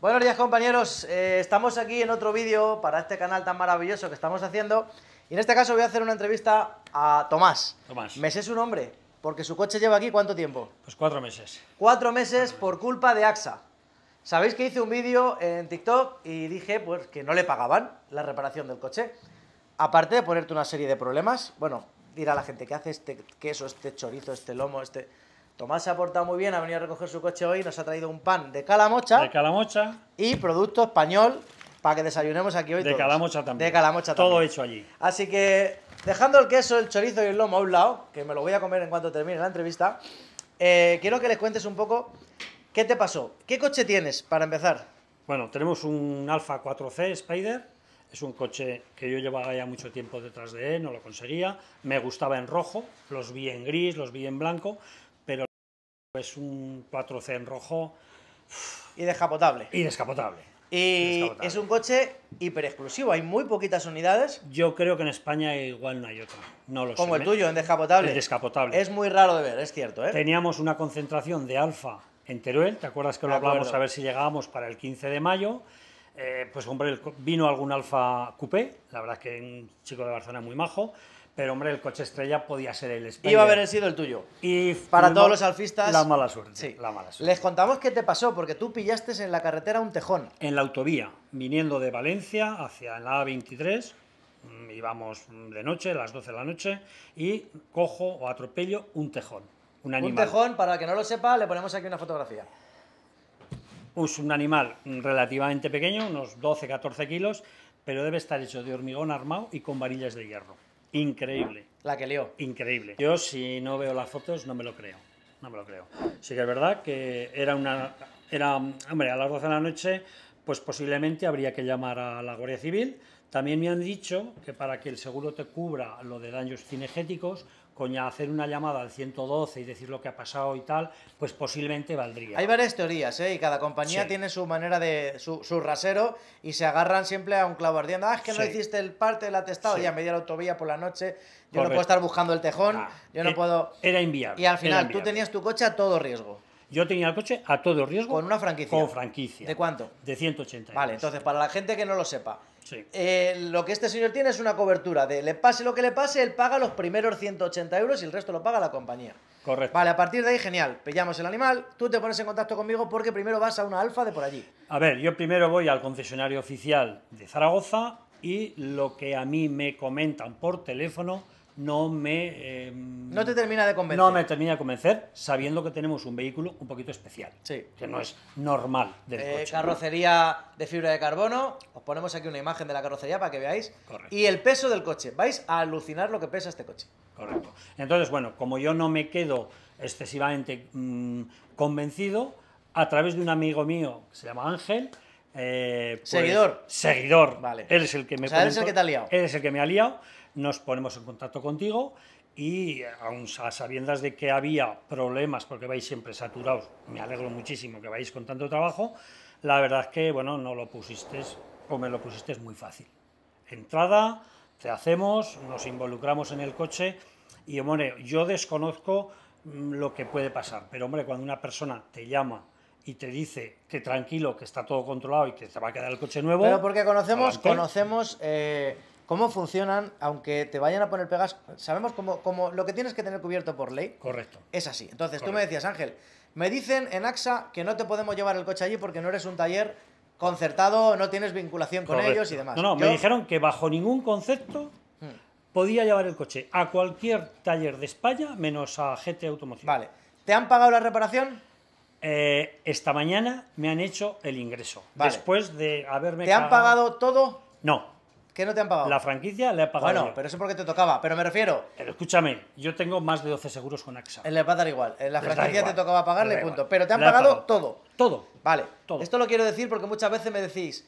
Buenos días compañeros, eh, estamos aquí en otro vídeo para este canal tan maravilloso que estamos haciendo y en este caso voy a hacer una entrevista a Tomás. Tomás. Me sé su nombre, porque su coche lleva aquí cuánto tiempo? Pues cuatro meses. Cuatro meses por culpa de AXA. Sabéis que hice un vídeo en TikTok y dije pues que no le pagaban la reparación del coche. Aparte de ponerte una serie de problemas, bueno, dirá la gente, que hace este queso, este chorizo, este lomo, este... Tomás se ha portado muy bien, ha venido a recoger su coche hoy, nos ha traído un pan de calamocha. De calamocha. Y producto español para que desayunemos aquí hoy. De calamocha también. De calamocha Todo hecho allí. Así que, dejando el queso, el chorizo y el lomo a un lado, que me lo voy a comer en cuanto termine la entrevista, eh, quiero que les cuentes un poco qué te pasó. ¿Qué coche tienes para empezar? Bueno, tenemos un Alfa 4C Spider. Es un coche que yo llevaba ya mucho tiempo detrás de él, no lo conseguía. Me gustaba en rojo, los vi en gris, los vi en blanco es un 4C en rojo. Y descapotable. Y descapotable. Y es un coche hiper exclusivo, hay muy poquitas unidades. Yo creo que en España igual no hay otro, no lo Como el ¿eh? tuyo, en descapotable. Es muy raro de ver, es cierto. ¿eh? Teníamos una concentración de Alfa en Teruel, ¿te acuerdas que lo hablábamos a ver si llegábamos para el 15 de mayo? Eh, pues hombre, vino algún Alfa Coupé, la verdad que un chico de Barcelona muy majo, pero hombre, el coche estrella podía ser el español. Iba a haber sido el tuyo. Y para todos los alfistas. La mala suerte. Sí. La mala suerte. Les contamos qué te pasó, porque tú pillaste en la carretera un tejón. En la autovía, viniendo de Valencia hacia la A23, mm, íbamos de noche, a las 12 de la noche, y cojo o atropello un tejón. Un animal. Un tejón, para que no lo sepa, le ponemos aquí una fotografía. Es pues un animal relativamente pequeño, unos 12-14 kilos, pero debe estar hecho de hormigón armado y con varillas de hierro Increíble. La que leo. Increíble. Yo si no veo las fotos no me lo creo. No me lo creo. Sí que es verdad que era una... Era, hombre, a las 12 de la noche pues posiblemente habría que llamar a la Guardia Civil. También me han dicho que para que el seguro te cubra lo de daños cinegéticos, con hacer una llamada al 112 y decir lo que ha pasado y tal, pues posiblemente valdría. Hay varias teorías, ¿eh? Y cada compañía tiene su manera de. Su, rasero y se agarran siempre a un clavo ardiendo. Ah, es que no hiciste el parte del atestado ya y a media la autovía por la noche. Yo no puedo estar buscando el tejón, ah, yo no eh, puedo. Era inviable. Y al final tú tenías tu coche a todo riesgo. Yo tenía el coche a todo riesgo. Con una franquicia. Con franquicia. ¿De cuánto? De 180. Vale, entonces para la gente que no lo sepa, Sí. Eh, lo que este señor tiene es una cobertura de le pase lo que le pase, él paga los primeros 180 euros y el resto lo paga la compañía. Correcto. Vale, a partir de ahí, genial. Pillamos el animal, tú te pones en contacto conmigo porque primero vas a una alfa de por allí. A ver, yo primero voy al concesionario oficial de Zaragoza y lo que a mí me comentan por teléfono no me... Em, no te termina de convencer. No me termina de convencer, sabiendo que tenemos un vehículo un poquito especial. Sí. Que no es normal del eh, coche. Carrocería de fibra de carbono. Os ponemos aquí una imagen de la carrocería para que veáis. Y el peso del coche. Vais a alucinar lo que pesa este coche. Correcto. Entonces, bueno, como yo no me quedo excesivamente mm, convencido, a través de un amigo mío que se llama Ángel, eh, pues, seguidor. Seguidor. Vale. Él el que me ha liado. Él el que me ha liado. Nos ponemos en contacto contigo y aun a sabiendas de que había problemas, porque vais siempre saturados, me alegro muchísimo que vais con tanto trabajo, la verdad es que, bueno, no lo pusiste, o me lo pusiste muy fácil. Entrada, te hacemos, nos involucramos en el coche y, hombre, yo desconozco mm, lo que puede pasar, pero, hombre, cuando una persona te llama y te dice que tranquilo, que está todo controlado y que se va a quedar el coche nuevo. Pero porque conocemos, conocemos eh, cómo funcionan, aunque te vayan a poner pegas, sabemos cómo, lo que tienes que tener cubierto por ley. Correcto. Es así. Entonces, tú me decías, Ángel, me dicen en AXA que no te podemos llevar el coche allí porque no eres un taller concertado, no tienes vinculación con ellos y demás. No, no, me dijeron que bajo ningún concepto hmm. podía llevar el coche a cualquier taller de España menos a GT Automoción. Vale. ¿Te han pagado la reparación? Eh, esta mañana me han hecho el ingreso. Después de haberme. ¿Te han pagado todo? No. ¿Qué no te han pagado? La franquicia le ha pagado. Bueno, pero eso porque te tocaba. Pero me refiero. escúchame, yo tengo más de 12 seguros con AXA. Eh, le va a dar igual. En eh, la franquicia te tocaba pagarle, punto. Pero te han pagado, todo. Todo. Vale. Todo. Esto lo quiero decir porque muchas veces me decís.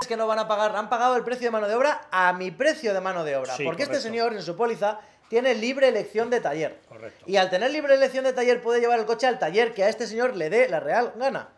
Es que no van a pagar, han pagado el precio de mano de obra a mi precio de mano de obra. porque este señor en su póliza tiene libre elección de taller. Correcto. Y al tener libre elección de taller puede llevar el coche al taller que a este señor le dé la real gana.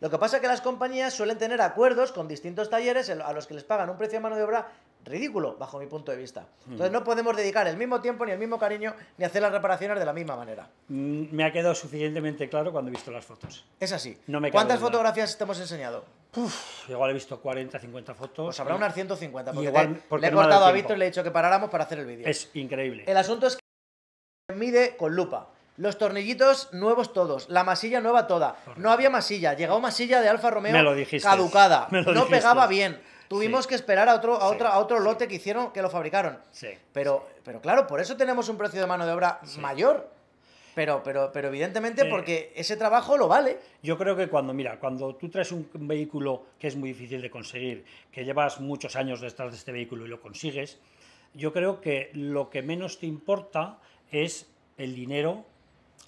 Lo que pasa es que las compañías suelen tener acuerdos con distintos talleres a los que les pagan un precio de mano de obra ridículo bajo mi punto de vista. Mm. Entonces no podemos dedicar el mismo tiempo ni el mismo cariño ni hacer las reparaciones de la misma manera. Mm, me ha quedado suficientemente claro cuando he visto las fotos. Es así. No me ¿Cuántas fotografías te hemos enseñado? Uf, igual he visto 40, 50 fotos. os pues habrá unas 150, porque, igual, porque le he cortado a Víctor y le he dicho que paráramos para hacer el vídeo. Es increíble. El asunto es que mide con lupa. Los tornillitos nuevos todos, la masilla nueva toda. No había masilla, llegó masilla de Alfa Romeo lo caducada, no pegaba bien. Tuvimos que esperar a otro, a a otro lote que hicieron, que lo fabricaron. Sí. Pero, pero claro, por eso tenemos un precio de mano de obra mayor. Pero, pero, pero evidentemente porque ese trabajo lo vale. Yo creo que cuando, mira, cuando tú traes un vehículo que es muy difícil de conseguir, que llevas muchos años detrás de este vehículo y lo consigues, yo creo que lo que menos te importa es el dinero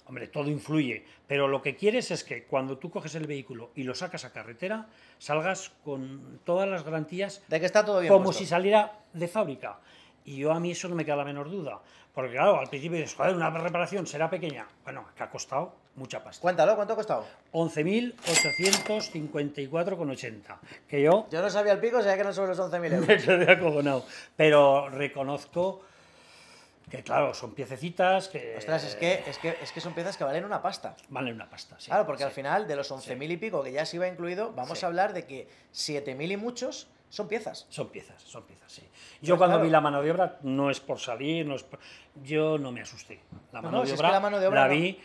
Hombre, todo influye, pero lo que quieres es que cuando tú coges el vehículo y lo sacas a carretera, salgas con todas las garantías de que está todo bien como si saliera de fábrica. Y yo a mí eso no me queda la menor duda. Porque claro, al principio dices, joder, una reparación será pequeña. Bueno, que ha costado mucha pasta. Cuéntalo, ¿cuánto ha costado? 11.854,80. Que yo... Yo no sabía el pico, sabía que no son los 11.000 euros. Pero reconozco que claro, son piececitas que... Ostras, es que, es, que, son piezas que valen una pasta. Valen una pasta, sí. Claro, porque al final de los 11.000 y pico que ya se iba incluido, vamos a hablar de que 7.000 y muchos son piezas. Son piezas, son piezas, sí. Yo cuando vi la mano de obra, no es por salir, no es yo no me asusté. La, mano, de obra, que la mano, de obra, vi,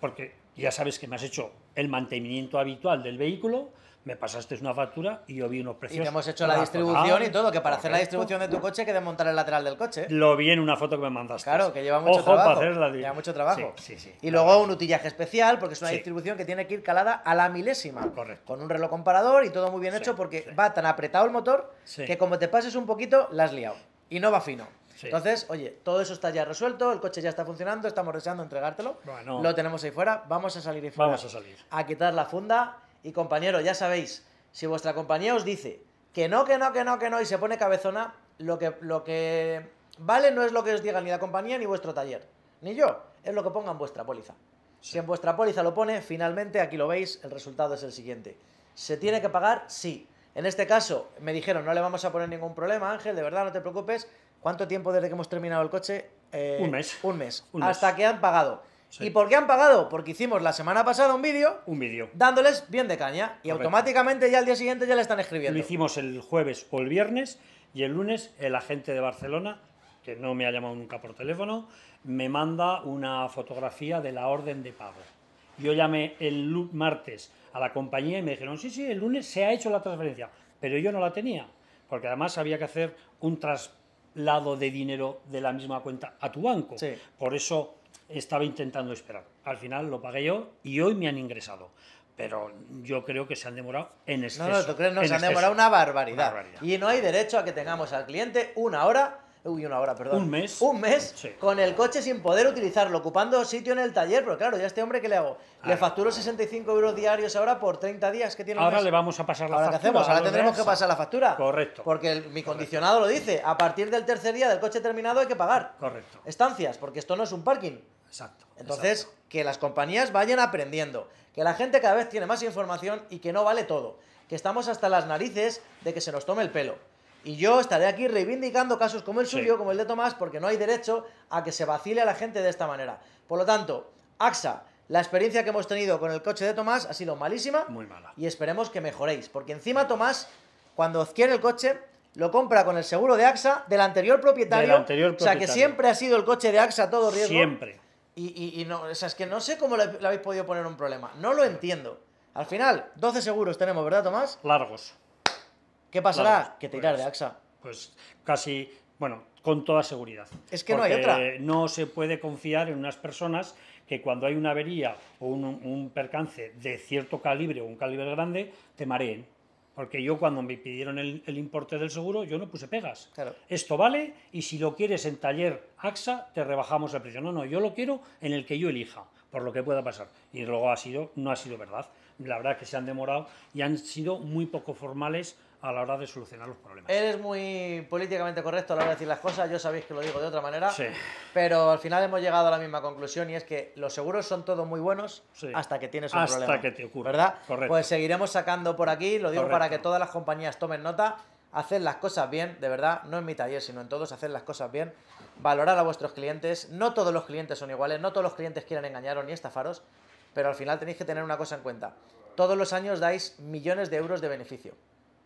porque ya sabes que me has hecho el mantenimiento habitual del vehículo, me pasaste una factura y yo vi unos precios. Y hemos hecho la distribución y todo, que para hacer la distribución de tu coche hay que desmontar el lateral del coche. Lo vi en una foto que me mandaste. Claro, que lleva mucho Ojo, trabajo. Para hacer la... Lleva mucho trabajo. Sí, sí, y luego un utillaje especial, porque es una distribución que tiene que ir calada a la milésima. Correcto. Con un reloj comparador y todo muy bien hecho, porque va tan apretado el motor que como te pases un poquito, la has liado. Y no va fino. Entonces, oye, todo eso está ya resuelto, el coche ya está funcionando, estamos deseando entregártelo. Bueno, lo tenemos ahí fuera, vamos a salir y fuera. Vamos a salir. A quitar la funda, y compañero, ya sabéis, si vuestra compañía os dice que no, que no, que no, que no, y se pone cabezona, lo que, lo que vale no es lo que os diga ni la compañía ni vuestro taller, ni yo, es lo que ponga en vuestra póliza. Si en vuestra póliza lo pone, finalmente, aquí lo veis, el resultado es el siguiente. ¿Se tiene que pagar? Sí. En este caso, me dijeron, no le vamos a poner ningún problema, Ángel, de verdad, no te preocupes. ¿Cuánto tiempo desde que hemos terminado el coche? Eh, un mes. Un mes. hasta que han pagado. ¿Y por qué han pagado? Porque hicimos la semana pasada un vídeo. Un vídeo. Dándoles bien de caña. Y automáticamente ya al día siguiente ya le están escribiendo. Lo hicimos el jueves o el viernes. Y el lunes el agente de Barcelona, que no me ha llamado nunca por teléfono, me manda una fotografía de la orden de pago. Yo llamé el martes a la compañía y me dijeron, sí, sí, el lunes se ha hecho la transferencia. Pero yo no la tenía. Porque además había que hacer un traslado de dinero de la misma cuenta a tu banco. Por eso estaba intentando esperar. Al final lo pagué yo y hoy me han ingresado. Pero yo creo que se han demorado en exceso. No, no, tú crees, no, se han demorado una barbaridad. Y no hay derecho a que tengamos al cliente una hora uy, una hora, perdón. Un mes. Un mes con el coche sin poder utilizarlo, ocupando sitio en el taller, pero claro, ya este hombre ¿qué le hago, le facturo 65 euros diarios ahora por 30 días que tiene. Ahora le vamos a pasar la ahora factura. Hacemos? Ahora tendremos que pasar la factura. Correcto. Porque mi condicionado lo dice, a partir del tercer día del coche terminado hay que pagar. Correcto. Estancias, porque esto no es un parking. Exacto. Entonces, que las compañías vayan aprendiendo, que la gente cada vez tiene más información y que no vale todo, que estamos hasta las narices de que se nos tome el pelo. Y yo estaré aquí reivindicando casos como el suyo, como el de Tomás, porque no hay derecho a que se vacile a la gente de esta manera. Por lo tanto, AXA, la experiencia que hemos tenido con el coche de Tomás ha sido malísima. Muy mala. Y esperemos que mejoréis, porque encima Tomás, cuando adquiere el coche, lo compra con el seguro de AXA del anterior propietario. anterior O sea que siempre ha sido el coche de AXA todo riesgo. Siempre. Y, no, es que no sé cómo le, le habéis podido poner un problema. No lo entiendo. Al final, 12 seguros tenemos, ¿verdad, Tomás? Largos. ¿Qué pasará? que te pues, irás de AXA. Pues casi, bueno, con toda seguridad. Es que no hay otra. No se puede confiar en unas personas que cuando hay una avería o un, percance de cierto calibre o un calibre grande, te mareen. Porque yo cuando me pidieron el, importe del seguro, yo no puse pegas. Esto vale y si lo quieres en taller AXA, te rebajamos el precio. No, no, yo lo quiero en el que yo elija, por lo que pueda pasar. Y luego ha sido, no ha sido verdad. La verdad es que se han demorado y han sido muy poco formales a la hora de solucionar los problemas. Eres muy políticamente correcto a la hora de decir las cosas, yo sabéis que lo digo de otra manera, sí. pero al final hemos llegado a la misma conclusión y es que los seguros son todos muy buenos hasta que tienes un problema. Hasta que te ocurra. ¿Verdad? Correcto. Pues seguiremos sacando por aquí, lo digo para que todas las compañías tomen nota, hacer las cosas bien, de verdad, no en mi taller, sino en todos, hacer las cosas bien, valorar a vuestros clientes, no todos los clientes son iguales, no todos los clientes quieren engañaros ni estafaros, pero al final tenéis que tener una cosa en cuenta. Todos los años dais millones de euros de beneficio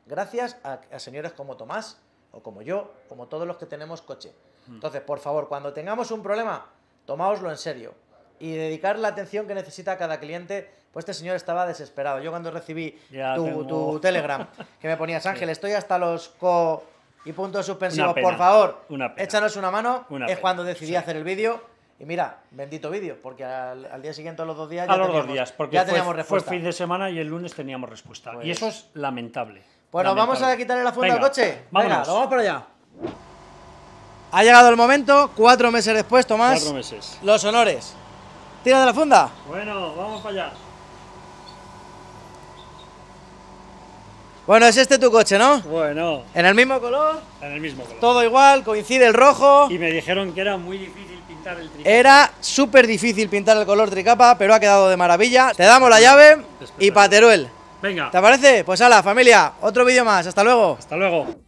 gracias a, señores como Tomás o como yo, como todos los que tenemos coche. Hmm. Entonces, por favor, cuando tengamos un problema, tomáoslo en serio y dedicar la atención que necesita cada cliente. Pues este señor estaba desesperado. Yo cuando recibí tu, Telegram, que me ponías, Ángel, estoy hasta los co y puntos suspensivo. por favor, échanos una mano. es cuando decidí hacer el vídeo y mira, bendito vídeo, porque al, día siguiente, a los dos días, ya, a los dos días, porque ya fue, teníamos respuesta. Fue fin de semana y el lunes teníamos respuesta. Y eso es pues- lamentable. Bueno, vamos a quitarle la funda al coche. Venga, vamos para allá. Ha llegado el momento, cuatro meses después, Tomás. Cuatro meses. Los honores. Tira de la funda. Bueno, vamos para allá. Bueno, es este tu coche, ¿no? Bueno. ¿En el mismo color? En el mismo color. Todo igual, coincide el rojo. Y me dijeron que era muy difícil era súper difícil pintar el color tricapa, pero ha quedado de maravilla. Te damos la llave y pateruel. Venga. ¿Te parece? Pues ala, familia, otro vídeo más. Hasta luego. Hasta luego.